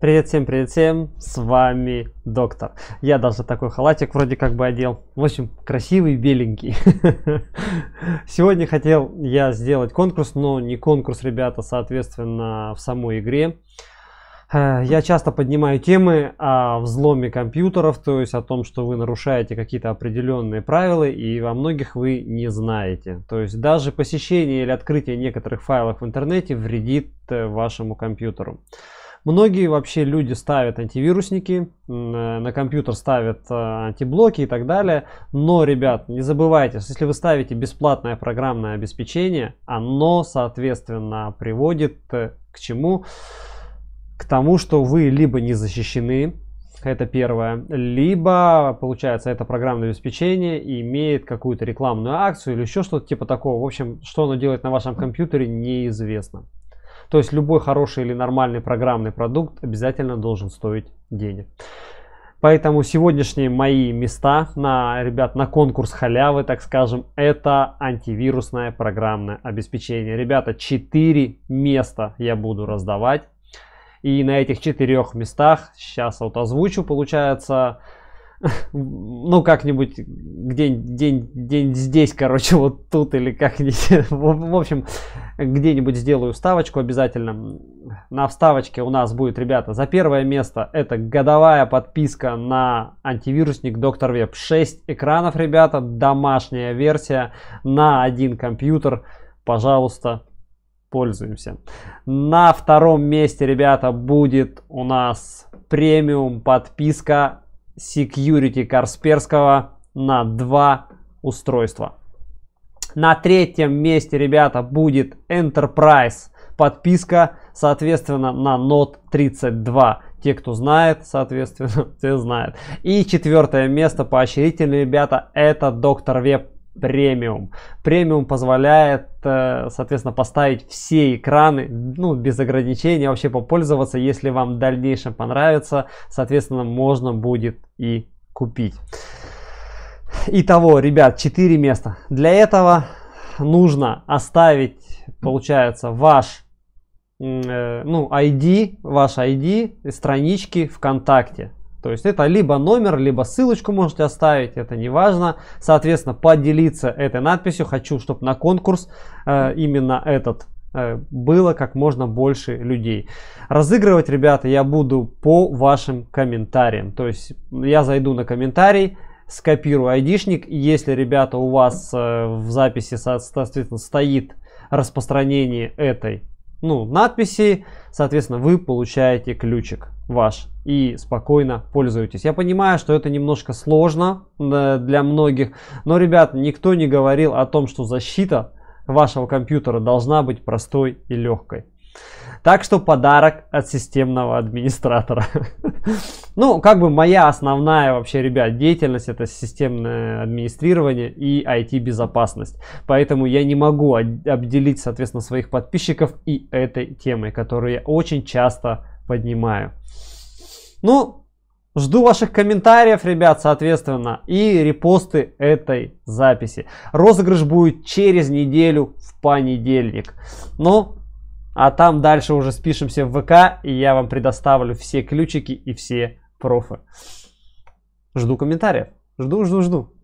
Привет всем, привет всем, с вами доктор. Я даже такой халатик вроде как бы одел. В общем, красивый, беленький. Сегодня хотел я сделать конкурс, но не конкурс, ребята, соответственно, в самой игре. Э, я часто поднимаю темы о взломе компьютеров, то есть о том, что вы нарушаете какие-то определенные правила и во многих вы не знаете. То есть даже посещение или открытие некоторых файлов в интернете вредит э, вашему компьютеру. Многие вообще люди ставят антивирусники, э, на компьютер ставят э, антиблоки и так далее. Но, ребят, не забывайте, если вы ставите бесплатное программное обеспечение, оно, соответственно, приводит э, к чему? К тому, что вы либо не защищены, это первое. Либо, получается, это программное обеспечение имеет какую-то рекламную акцию или еще что-то типа такого. В общем, что оно делает на вашем компьютере, неизвестно. То есть любой хороший или нормальный программный продукт обязательно должен стоить денег. Поэтому сегодняшние мои места на, ребят, на конкурс халявы, так скажем, это антивирусное программное обеспечение. Ребята, 4 места я буду раздавать. И на этих четырех местах, сейчас вот озвучу, получается, ну, как-нибудь день, день, день здесь, короче, вот тут или как-нибудь. В общем, где-нибудь сделаю вставочку обязательно. На вставочке у нас будет, ребята, за первое место это годовая подписка на антивирусник Доктор Веб. 6 экранов, ребята, домашняя версия на один компьютер. Пожалуйста, пользуемся. На втором месте, ребята, будет у нас премиум подписка Security Карсперского на два устройства. На третьем месте, ребята, будет Enterprise подписка, соответственно, на Note 32. Те, кто знает, соответственно, все знают. И четвертое место поощрительно, ребята, это Доктор Веб премиум. Премиум позволяет, э, соответственно, поставить все экраны, ну, без ограничений а вообще попользоваться. Если вам в дальнейшем понравится, соответственно, можно будет и купить. Итого, ребят, 4 места. Для этого нужно оставить, получается, ваш э, ну, ID, ваш ID странички ВКонтакте. То есть это либо номер, либо ссылочку можете оставить, это не важно. Соответственно, поделиться этой надписью. Хочу, чтобы на конкурс э, именно этот э, было как можно больше людей. Разыгрывать, ребята, я буду по вашим комментариям. То есть я зайду на комментарий, скопирую айдишник. Если, ребята, у вас э, в записи, соответственно, стоит распространение этой ну, надписи, соответственно, вы получаете ключик ваш и спокойно пользуетесь. Я понимаю, что это немножко сложно для многих, но, ребят, никто не говорил о том, что защита вашего компьютера должна быть простой и легкой. Так что подарок от системного администратора. Ну, как бы моя основная вообще, ребят, деятельность это системное администрирование и IT-безопасность. Поэтому я не могу обделить, соответственно, своих подписчиков и этой темой, которую я очень часто поднимаю. Ну, Жду ваших комментариев, ребят, соответственно, и репосты этой записи. Розыгрыш будет через неделю в понедельник. Ну, а там дальше уже спишемся в ВК, и я вам предоставлю все ключики и все профы. Жду комментариев. Жду, жду, жду.